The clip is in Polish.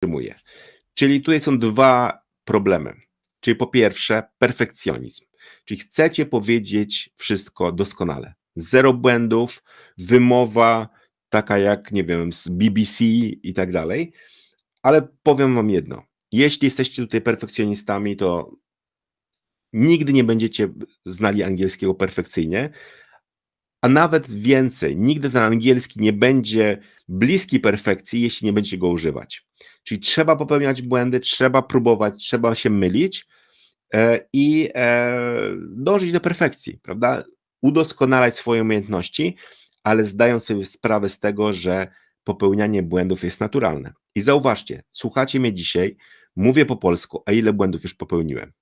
utrzymuje. Czyli tutaj są dwa problemy. Czyli po pierwsze, perfekcjonizm. Czyli chcecie powiedzieć wszystko doskonale. Zero błędów, wymowa taka jak, nie wiem, z BBC i tak dalej. Ale powiem Wam jedno. Jeśli jesteście tutaj perfekcjonistami, to nigdy nie będziecie znali angielskiego perfekcyjnie, a nawet więcej. Nigdy ten angielski nie będzie bliski perfekcji, jeśli nie będzie go używać. Czyli trzeba popełniać błędy, trzeba próbować, trzeba się mylić e, i e, dążyć do perfekcji, prawda? Udoskonalać swoje umiejętności, ale zdając sobie sprawę z tego, że popełnianie błędów jest naturalne. I zauważcie, słuchacie mnie dzisiaj, mówię po polsku, a ile błędów już popełniłem?